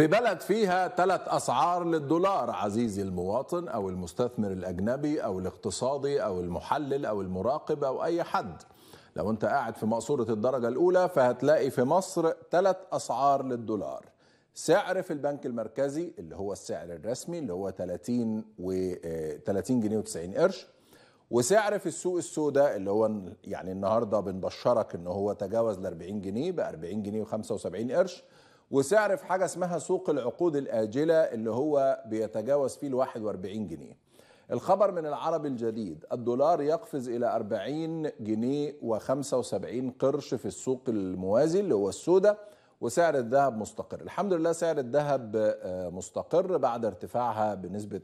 في بلد فيها ثلاث أسعار للدولار عزيزي المواطن أو المستثمر الأجنبي أو الاقتصادي أو المحلل أو المراقب أو أي حد لو أنت قاعد في مقصورة الدرجة الأولى فهتلاقي في مصر ثلاث أسعار للدولار سعر في البنك المركزي اللي هو السعر الرسمي اللي هو 30 و 30 آه، جنيه و90 قرش وسعر في السوق السوداء اللي هو يعني النهارده بنبشرك ان هو تجاوز ال 40 جنيه ب 40 جنيه و75 قرش وسعر في حاجه اسمها سوق العقود الاجله اللي هو بيتجاوز فيه ال 41 جنيه. الخبر من العربي الجديد الدولار يقفز الى 40 جنيه و75 قرش في السوق الموازي اللي هو السوداء وسعر الذهب مستقر الحمد لله سعر الذهب آه، مستقر بعد ارتفاعها بنسبة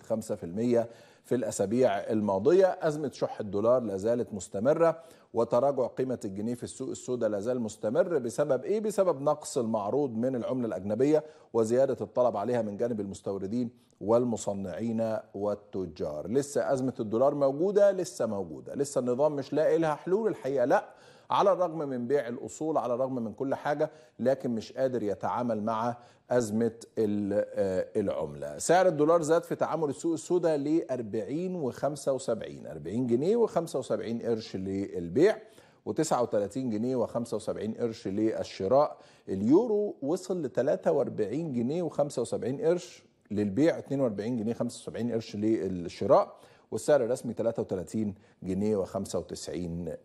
5% في الأسابيع الماضية أزمة شح الدولار لازالت مستمرة وتراجع قيمة الجنيه في السوق السوداء لازال مستمر بسبب إيه؟ بسبب نقص المعروض من العملة الأجنبية وزيادة الطلب عليها من جانب المستوردين والمصنعين والتجار لسه أزمة الدولار موجودة لسه موجودة لسه النظام مش لاقي لها حلول الحقيقة لأ على الرغم من بيع الأصول على الرغم من كل حاجة لكن مش قادر يتعامل مع أزمة آه، العملة سعر الدولار زاد في تعامل السوق السوداء ل 40 و75 40 جنيه و75 قرش للبيع و39 جنيه و75 قرش للشراء اليورو وصل ل 43 جنيه و75 قرش للبيع 42 جنيه 75 قرش للشراء والسعر الرسمي 33 جنيه و95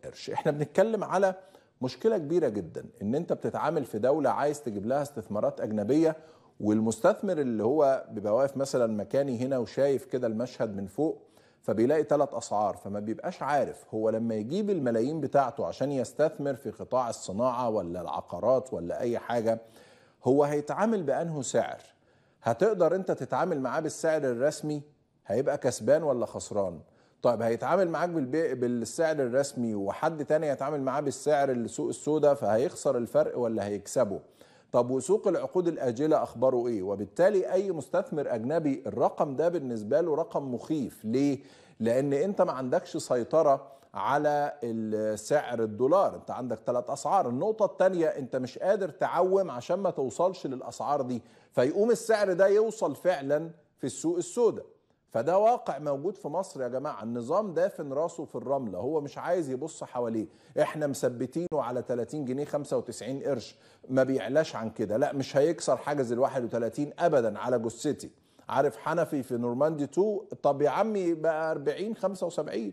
قرش احنا بنتكلم على مشكله كبيره جدا ان انت بتتعامل في دوله عايز تجيب لها استثمارات اجنبيه والمستثمر اللي هو بيبقى واقف مثلا مكاني هنا وشايف كده المشهد من فوق فبيلاقي ثلاث اسعار فما بيبقاش عارف هو لما يجيب الملايين بتاعته عشان يستثمر في قطاع الصناعه ولا العقارات ولا اي حاجه هو هيتعامل بانه سعر هتقدر انت تتعامل معاه بالسعر الرسمي هيبقى كسبان ولا خسران طيب هيتعامل معاك بالسعر الرسمي وحد تاني هيتعامل معاه بالسعر السوق السوداء فهيخسر الفرق ولا هيكسبه طب وسوق العقود الآجلة أخباره إيه وبالتالي أي مستثمر أجنبي الرقم ده بالنسبة له رقم مخيف ليه لأن أنت ما عندكش سيطرة على سعر الدولار انت عندك ثلاث اسعار النقطة الثانية انت مش قادر تعوم عشان ما توصلش للاسعار دي فيقوم السعر ده يوصل فعلا في السوق السوداء فده واقع موجود في مصر يا جماعه النظام دافن راسه في الرمله هو مش عايز يبص حواليه احنا مثبتينه على 30 جنيه 95 قرش ما بيعلاش عن كده لا مش هيكسر حاجز ال 31 ابدا على جثتي عارف حنفي في نورماندي 2 طب يا عمي بقى 40 75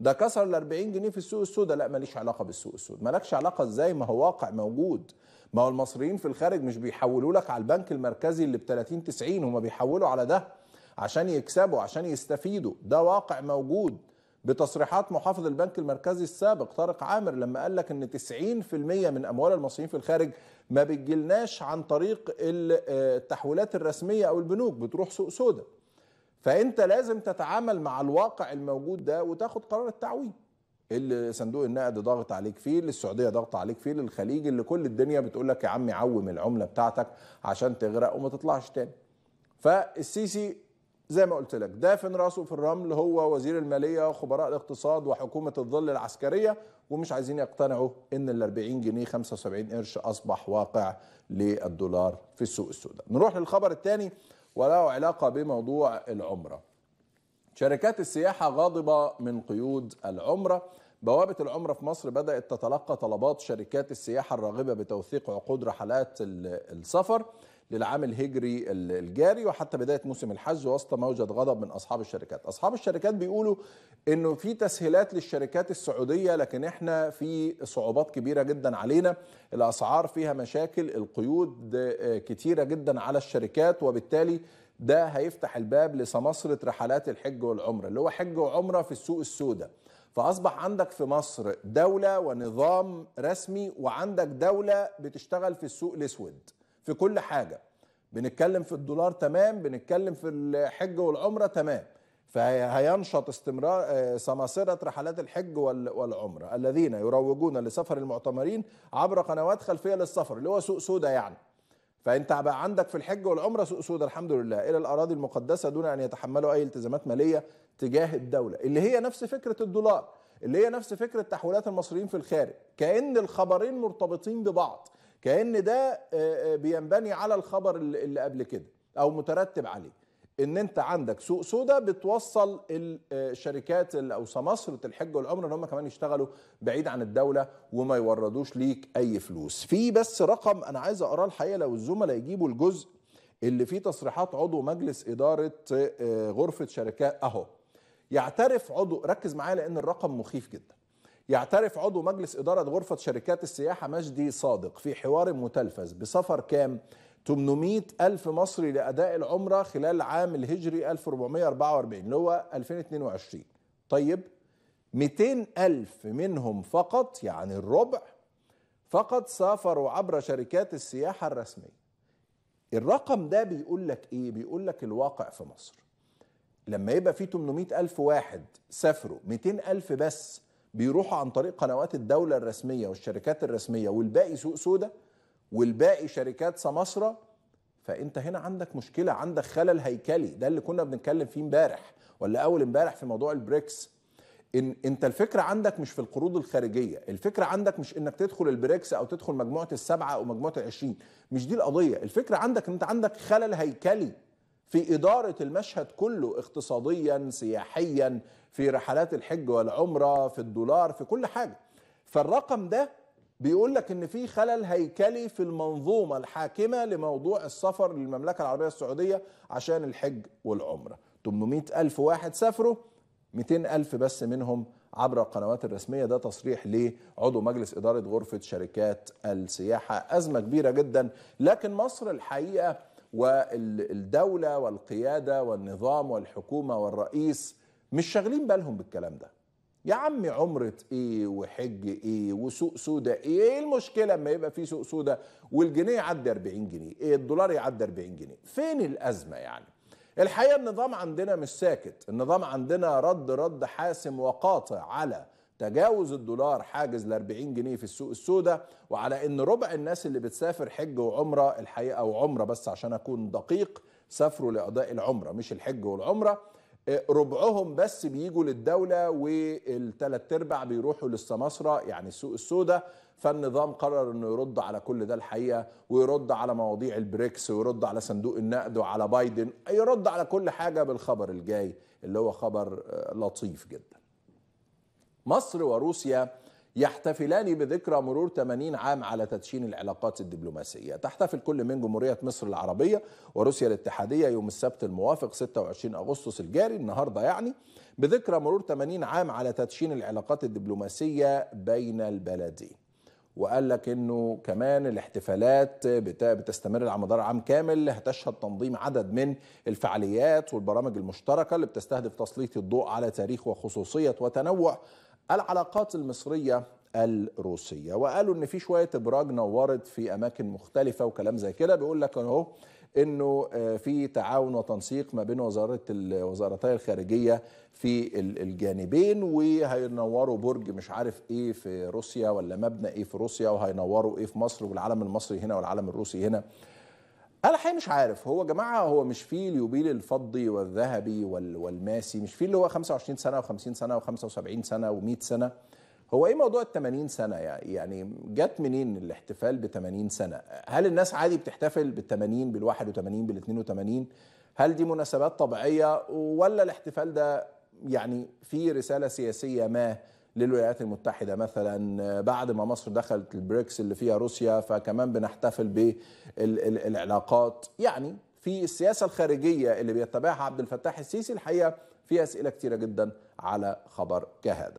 ده كسر ال 40 جنيه في السوق السوداء لا ماليش علاقه بالسوق السوداء مالكش علاقه ازاي ما هو واقع موجود ما هو المصريين في الخارج مش بيحولوا لك على البنك المركزي اللي ب 30 90 هم بيحولوا على ده عشان يكسبوا عشان يستفيدوا ده واقع موجود بتصريحات محافظ البنك المركزي السابق طارق عامر لما قال لك ان 90% من اموال المصريين في الخارج ما بتجيلناش عن طريق آه، التحويلات الرسميه او البنوك بتروح سوق سودا فانت لازم تتعامل مع الواقع الموجود ده وتاخد قرار التعويم اللي صندوق النقد ضاغط عليك فيه اللي السعوديه ضاغطه عليك فيه اللي الخليج اللي كل الدنيا بتقول لك يا عم عوم العمله بتاعتك عشان تغرق وما تطلعش تاني فالسيسي زي ما قلت لك دافن راسه في الرمل هو وزير المالية وخبراء الاقتصاد وحكومة الظل العسكرية ومش عايزين يقتنعوا ان ال 40 جنيه 75 قرش اصبح واقع للدولار في السوق السوداء نروح للخبر الثاني وله علاقة بموضوع العمرة شركات السياحة غاضبة من قيود العمرة بوابة العمرة في مصر بدأت تتلقى طلبات شركات السياحة الراغبة بتوثيق عقود رحلات السفر للعام الهجري الجاري وحتى بدايه موسم الحج وسط موجه غضب من اصحاب الشركات. اصحاب الشركات بيقولوا انه في تسهيلات للشركات السعوديه لكن احنا في صعوبات كبيره جدا علينا، الاسعار فيها مشاكل، القيود آه، كتيره جدا على الشركات وبالتالي ده هيفتح الباب لسمسرة رحلات الحج والعمرة اللي هو حج وعمرة في السوق السوداء فأصبح عندك في مصر دولة ونظام رسمي وعندك دولة بتشتغل في السوق الأسود في كل حاجة بنتكلم في الدولار تمام بنتكلم في الحج والعمره تمام فهينشط استمرار آه، سماسرة رحلات الحج والعمرة الذين يروجون لسفر المعتمرين عبر قنوات خلفية للسفر اللي هو سوق سودة يعني فانت بقى عندك في الحج والعمرة سوق سودة الحمد لله إلى الأراضي المقدسة دون أن يتحملوا أي التزامات مالية تجاه الدولة اللي هي نفس فكرة الدولار اللي هي نفس فكرة تحويلات المصريين في الخارج كأن الخبرين مرتبطين ببعض كأن ده آه، آه، بينبني على الخبر اللي قبل كده أو مترتب عليه ان انت عندك سوق سودا بتوصل الشركات آه، او سماسرة الحج والعمره ان هم كمان يشتغلوا بعيد عن الدوله وما يوردوش ليك اي فلوس في بس رقم انا عايز اقراه الحقيقه لو الزملاء يجيبوا الجزء اللي فيه تصريحات عضو مجلس اداره غرفه شركات اهو يعترف عضو ركز معايا لان الرقم مخيف جدا يعترف عضو مجلس إدارة غرفة شركات السياحة مجدي صادق في حوار متلفز بسفر كام 800 ألف مصري لأداء العمرة خلال عام الهجري 1444 اللي هو 2022 طيب 200 ألف منهم فقط يعني الربع فقط سافروا عبر شركات السياحة الرسمية الرقم ده بيقول لك ايه بيقول لك الواقع في مصر لما يبقى في 800 ألف واحد سافروا 200 ألف بس بيروحوا عن طريق قنوات الدوله الرسميه والشركات الرسميه والباقي سوق سودا والباقي شركات سماسره فانت هنا عندك مشكله عندك خلل هيكلي ده اللي كنا بنتكلم فيه امبارح ولا اول امبارح في موضوع البريكس إن انت الفكره عندك مش في القروض الخارجيه الفكره عندك مش انك تدخل البريكس او تدخل مجموعه السبعه او مجموعه العشرين مش دي القضيه الفكره عندك ان انت عندك خلل هيكلي في إدارة المشهد كله اقتصاديا سياحيا في رحلات الحج والعمرة في الدولار في كل حاجة فالرقم ده بيقول لك ان في خلل هيكلي في المنظومه الحاكمه لموضوع السفر للمملكه العربيه السعوديه عشان الحج والعمره 800 ألف واحد سافروا 200 ألف بس منهم عبر القنوات الرسمية ده تصريح لعضو مجلس إدارة غرفة شركات السياحة أزمة كبيرة جدا لكن مصر الحقيقة والدولة والقيادة والنظام والحكومة والرئيس مش شاغلين بالهم بالكلام ده يا عمي عمرة ايه وحج ايه وسوق سودة ايه, ايه المشكلة اما يبقى في سوق سودة والجنيه يعدي 40 جنيه ايه الدولار يعدي 40 جنيه فين الازمة يعني الحقيقة النظام عندنا مش ساكت النظام عندنا رد رد حاسم وقاطع على تجاوز الدولار حاجز ل 40 جنيه في السوق السوداء وعلى ان ربع الناس اللي بتسافر حج وعمره الحقيقه وعمره بس عشان اكون دقيق سافروا لاداء العمره مش الحج والعمره آه، ربعهم بس بيجوا للدوله والثلاث ارباع بيروحوا للسماسره يعني السوق السوداء فالنظام قرر انه يرد على كل ده الحقيقه ويرد على مواضيع البريكس ويرد على صندوق النقد وعلى بايدن يرد على كل حاجه بالخبر الجاي اللي هو خبر آه، لطيف جدا مصر وروسيا يحتفلان بذكرى مرور 80 عام على تدشين العلاقات الدبلوماسية تحتفل كل من جمهورية مصر العربية وروسيا الاتحادية يوم السبت الموافق 26 أغسطس الجاري النهاردة يعني بذكرى مرور 80 عام على تدشين العلاقات الدبلوماسية بين البلدين وقال لك انه كمان الاحتفالات بتستمر على مدار عام كامل هتشهد تنظيم عدد من الفعاليات والبرامج المشتركه اللي بتستهدف تسليط الضوء على تاريخ وخصوصيه وتنوع العلاقات المصرية الروسية وقالوا ان في شوية ابراج نورت في اماكن مختلفة وكلام زي كده بيقول لك اهو انه آه، في تعاون وتنسيق ما بين وزاره وزارتي الخارجيه في الجانبين وهينوروا برج مش عارف ايه في روسيا ولا مبنى ايه في روسيا وهينوروا ايه في مصر والعلم المصري هنا والعلم الروسي هنا انا الحقيقه مش عارف هو يا جماعه هو مش فيه اليوبيل الفضي والذهبي والماسي مش فيه اللي هو 25 سنه و50 سنه و75 سنه و100 سنه هو ايه موضوع ال 80 سنه يعني جت منين الاحتفال ب 80 سنه هل الناس عادي بتحتفل بال 80 بال 81 بال 82 هل دي مناسبات طبيعيه ولا الاحتفال ده يعني فيه رساله سياسيه ما للولايات المتحدة مثلا بعد ما مصر دخلت البريكس اللي فيها روسيا فكمان بنحتفل بالعلاقات يعني في السياسة الخارجية اللي بيتبعها عبد الفتاح السيسي الحقيقة في أسئلة كتيرة جدا على خبر كهذا